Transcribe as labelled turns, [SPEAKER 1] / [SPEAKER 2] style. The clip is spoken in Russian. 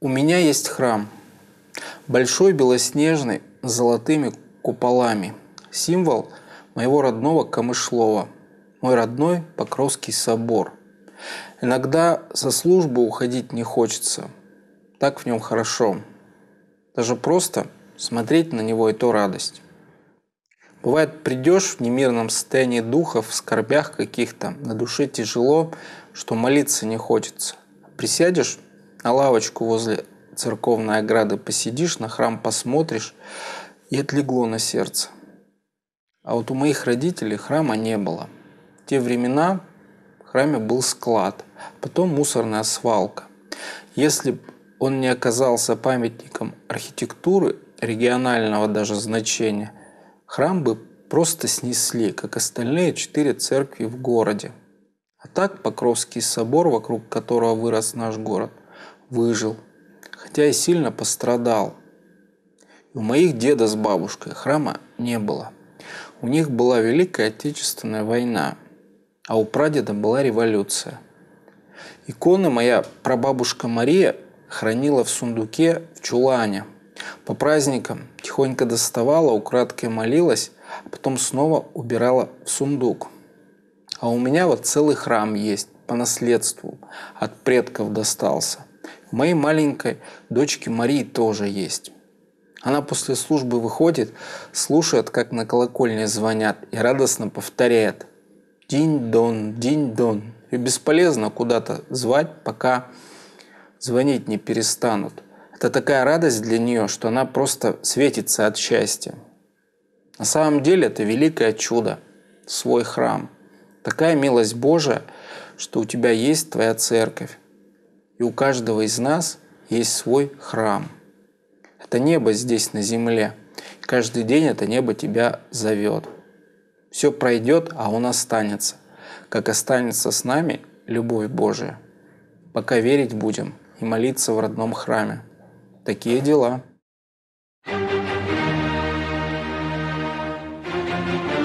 [SPEAKER 1] У меня есть храм. Большой, белоснежный, с золотыми куполами. Символ моего родного Камышлова. Мой родной Покровский собор. Иногда со службы уходить не хочется. Так в нем хорошо. Даже просто смотреть на него и то радость. Бывает, придешь в немирном состоянии духа, в скорбях каких-то, на душе тяжело, что молиться не хочется. Присядешь на лавочку возле церковной ограды посидишь, на храм посмотришь, и отлегло на сердце. А вот у моих родителей храма не было. В те времена в храме был склад, потом мусорная свалка. Если бы он не оказался памятником архитектуры регионального даже значения, храм бы просто снесли, как остальные четыре церкви в городе. А так Покровский собор, вокруг которого вырос наш город – выжил, хотя и сильно пострадал. у моих деда с бабушкой храма не было. У них была Великая Отечественная война, а у прадеда была революция. Иконы моя прабабушка Мария хранила в сундуке в чулане. По праздникам тихонько доставала, украдкой молилась, а потом снова убирала в сундук. А у меня вот целый храм есть, по наследству, от предков достался. У моей маленькой дочки Марии тоже есть. Она после службы выходит, слушает, как на колокольне звонят, и радостно повторяет «Динь-дон, динь-дон». И бесполезно куда-то звать, пока звонить не перестанут. Это такая радость для нее, что она просто светится от счастья. На самом деле это великое чудо, свой храм. Такая милость Божия, что у тебя есть твоя церковь и у каждого из нас есть свой храм. Это небо здесь на земле. Каждый день это небо тебя зовет. Все пройдет, а он останется. Как останется с нами любовь Божия. Пока верить будем и молиться в родном храме. Такие дела. thank you